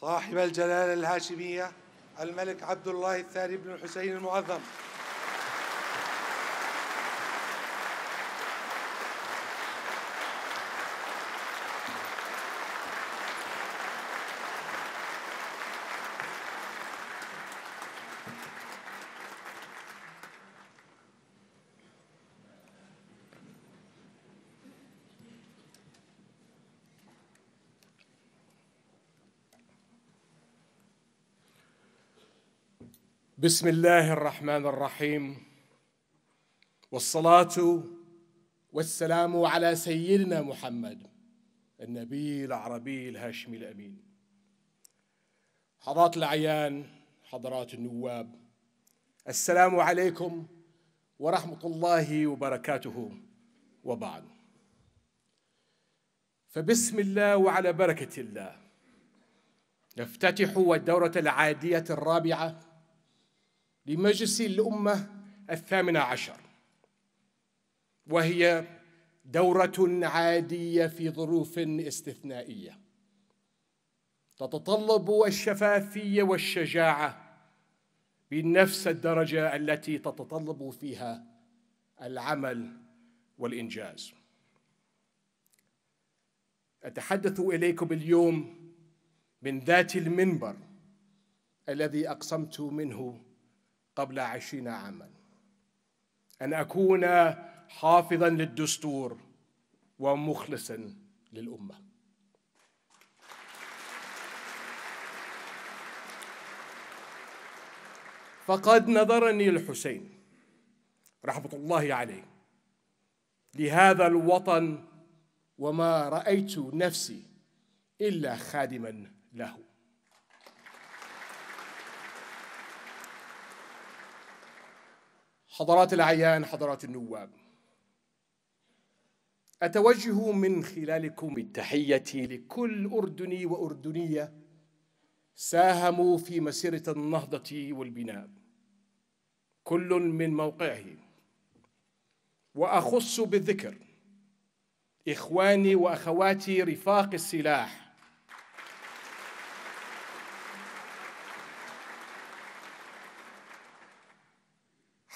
صاحب الجلالة الهاشمية الملك عبد الله الثاني بن الحسين المعظم بسم الله الرحمن الرحيم والصلاة والسلام على سيدنا محمد النبي العربي الهاشمي الأمين حضرات الأعيان حضرات النواب السلام عليكم ورحمة الله وبركاته وبعد فبسم الله وعلى بركة الله نفتتح الدورة العادية الرابعة لمجلس الأمة الثامنة عشر وهي دورة عادية في ظروف استثنائية تتطلب الشفافية والشجاعة بنفس الدرجة التي تتطلب فيها العمل والإنجاز أتحدث إليكم اليوم من ذات المنبر الذي أقسمت منه قبل عشرين عاما أن أكون حافظا للدستور ومخلصا للأمة فقد نظرني الحسين رحمة الله عليه لهذا الوطن وما رأيت نفسي إلا خادما له حضرات الأعيان حضرات النواب أتوجه من خلالكم التحية لكل أردني وأردنية ساهموا في مسيرة النهضة والبناء كل من موقعه وأخص بالذكر إخواني وأخواتي رفاق السلاح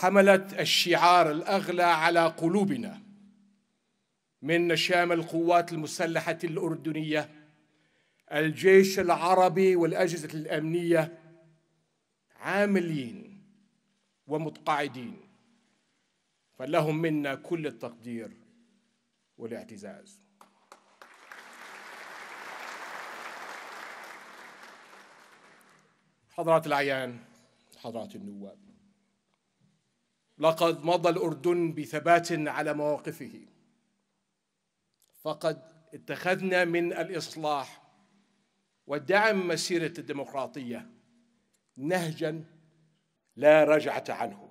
حملت الشعار الأغلى على قلوبنا من نشام القوات المسلحة الأردنية الجيش العربي والأجهزة الأمنية عاملين ومتقاعدين فلهم منا كل التقدير والاعتزاز حضرات العيان حضرات النواب لقد مضى الأردن بثبات على مواقفه فقد اتخذنا من الإصلاح ودعم مسيرة الديمقراطية نهجا لا رجعة عنه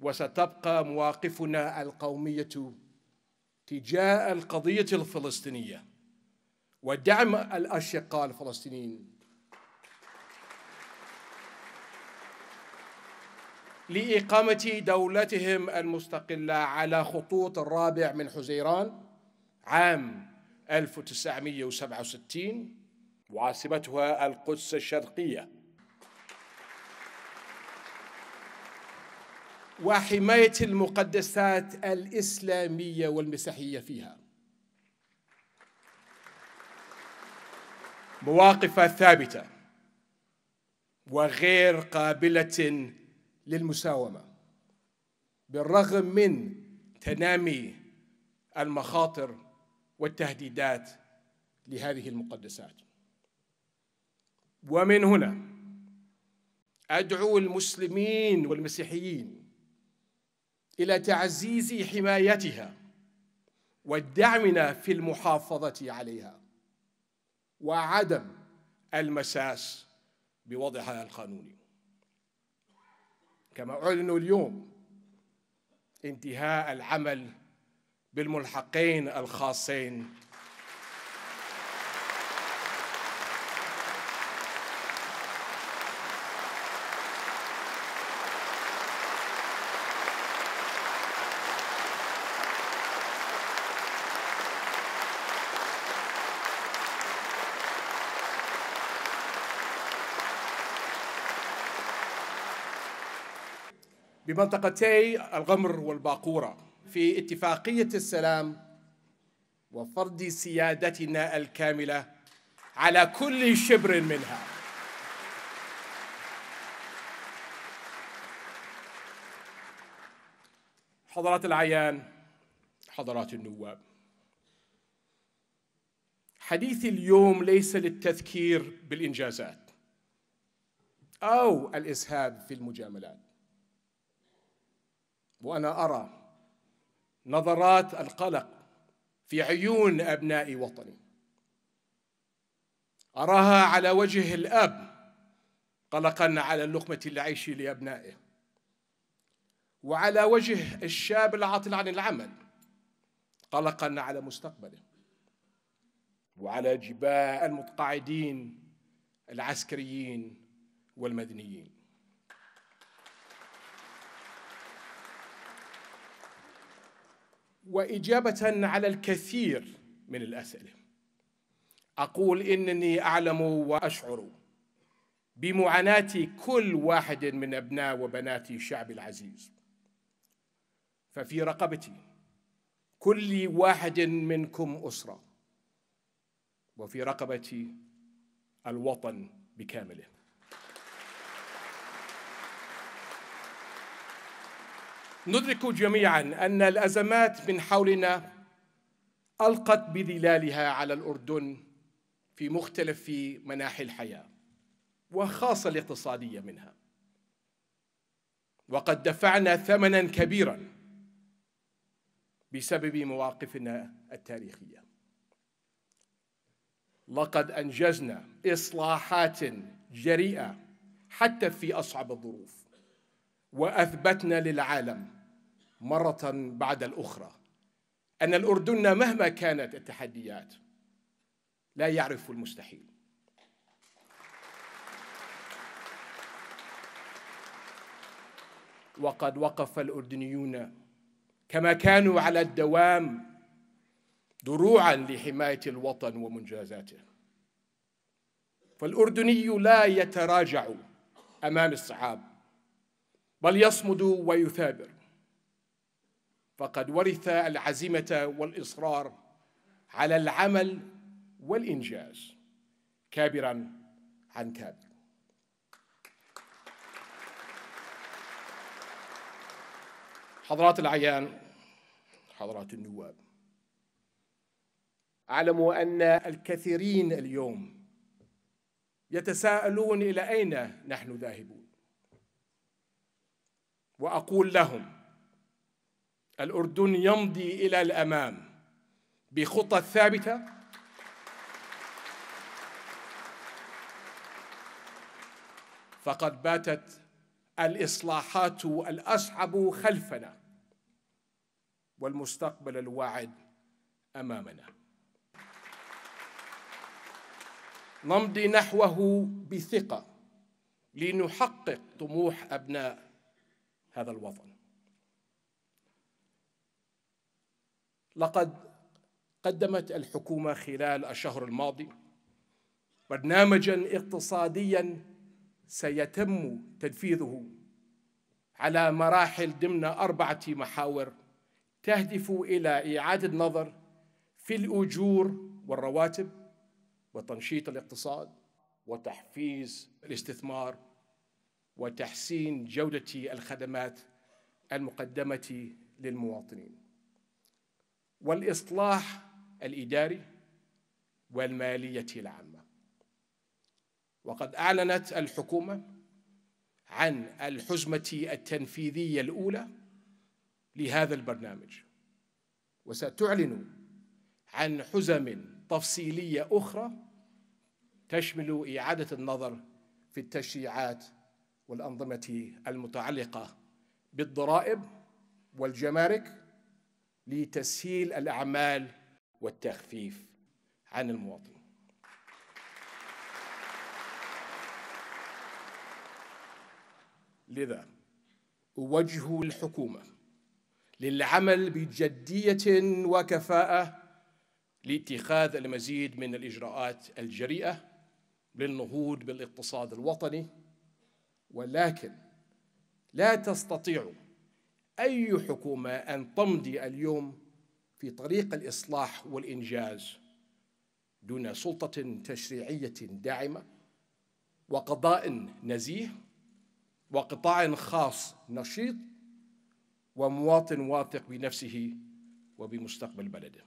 وستبقى مواقفنا القومية تجاه القضية الفلسطينية ودعم الأشقاء الفلسطينيين لإقامة دولتهم المستقلة على خطوط الرابع من حزيران عام 1967 وعاصمتها القدس الشرقية وحماية المقدسات الإسلامية والمسيحية فيها مواقف ثابتة وغير قابلة للمساومه بالرغم من تنامي المخاطر والتهديدات لهذه المقدسات ومن هنا ادعو المسلمين والمسيحيين الى تعزيز حمايتها ودعمنا في المحافظه عليها وعدم المساس بوضعها القانوني كما أعلنوا اليوم انتهاء العمل بالملحقين الخاصين بمنطقتي الغمر والباقوره في اتفاقيه السلام وفرض سيادتنا الكامله على كل شبر منها حضرات العيان حضرات النواب حديث اليوم ليس للتذكير بالانجازات او الاسهاب في المجاملات وأنا أرى نظرات القلق في عيون أبناء وطني أراها على وجه الأب قلقا على لقمة العيش لأبنائه وعلى وجه الشاب العاطل عن العمل قلقا على مستقبله وعلى جباه المتقاعدين العسكريين والمدنيين واجابه على الكثير من الاسئله اقول انني اعلم واشعر بمعاناه كل واحد من ابناء وبنات شعبي العزيز ففي رقبتي كل واحد منكم اسره وفي رقبه الوطن بكامله ندرك جميعا أن الأزمات من حولنا ألقت بظلالها على الأردن في مختلف مناحي الحياة وخاصة الاقتصادية منها وقد دفعنا ثمنا كبيرا بسبب مواقفنا التاريخيه لقد انجزنا اصلاحات جريئه حتى في اصعب الظروف واثبتنا للعالم مره بعد الاخرى ان الاردن مهما كانت التحديات لا يعرف المستحيل وقد وقف الاردنيون كما كانوا على الدوام دروعا لحمايه الوطن ومنجزاته فالاردني لا يتراجع امام الصعاب بل يصمد ويثابر فقد ورث العزيمه والاصرار على العمل والانجاز كابرا عن كابر حضرات العيان حضرات النواب أعلم أن الكثيرين اليوم يتساءلون إلى أين نحن ذاهبون واقول لهم الاردن يمضي الى الامام بخطى ثابته فقد باتت الاصلاحات الاصعب خلفنا والمستقبل الواعد امامنا نمضي نحوه بثقه لنحقق طموح ابناء هذا الوطن لقد قدمت الحكومه خلال الشهر الماضي برنامجا اقتصاديا سيتم تنفيذه على مراحل ضمن اربعه محاور تهدف الى اعاده النظر في الاجور والرواتب وتنشيط الاقتصاد وتحفيز الاستثمار وتحسين جودة الخدمات المقدمة للمواطنين والإصلاح الإداري والمالية العامة وقد أعلنت الحكومة عن الحزمة التنفيذية الأولى لهذا البرنامج وستعلن عن حزم تفصيلية أخرى تشمل إعادة النظر في التشريعات والأنظمة المتعلقة بالضرائب والجمارك لتسهيل الأعمال والتخفيف عن المواطن لذا أوجه الحكومة للعمل بجدية وكفاءة لاتخاذ المزيد من الإجراءات الجريئة للنهوض بالاقتصاد الوطني ولكن لا تستطيع أي حكومة أن تمضي اليوم في طريق الإصلاح والإنجاز دون سلطة تشريعية داعمة وقضاء نزيه وقطاع خاص نشيط ومواطن واثق بنفسه وبمستقبل بلده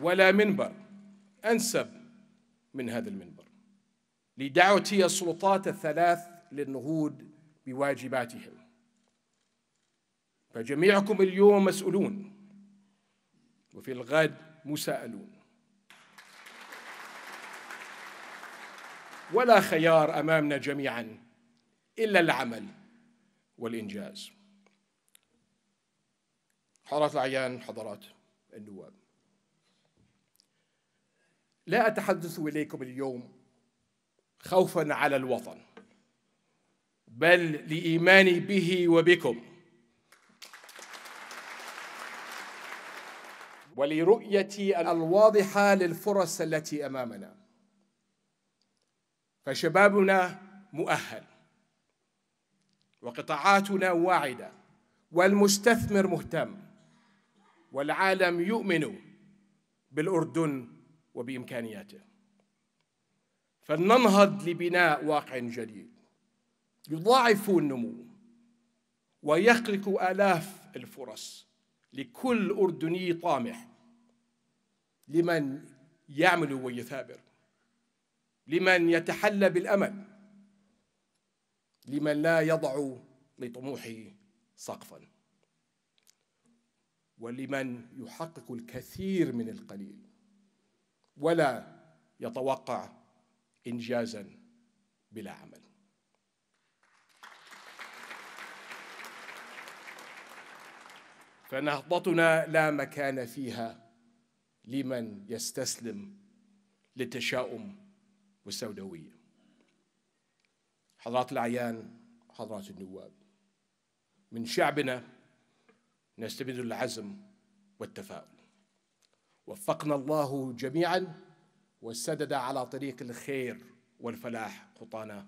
ولا منبر أنسب من هذا المنبر لدعوتي السلطات الثلاث للنهوض بواجباتهم فجميعكم اليوم مسؤولون وفي الغد مساءلون ولا خيار امامنا جميعا الا العمل والانجاز حضرات الاعيان حضرات النواب لا أتحدث إليكم اليوم خوفا على الوطن بل لإيماني به وبكم ولرؤيتي الواضحة للفرص التي أمامنا فشبابنا مؤهل وقطاعاتنا واعدة والمستثمر مهتم والعالم يؤمن بالأردن وبإمكانياته فلننهض لبناء واقع جديد يضاعف النمو ويخلق آلاف الفرص لكل أردني طامح لمن يعمل ويثابر لمن يتحلى بالأمل لمن لا يضع لطموحه سقفا ولمن يحقق الكثير من القليل ولا يتوقع إنجازا بلا عمل فنهضتنا لا مكان فيها لمن يستسلم للتشاؤم والسوداوية حضرات الأعيان حضرات النواب من شعبنا نستمد العزم والتفاؤل وفقنا الله جميعا وسدد على طريق الخير والفلاح خطانا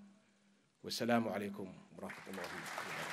والسلام عليكم ورحمه الله وبركاته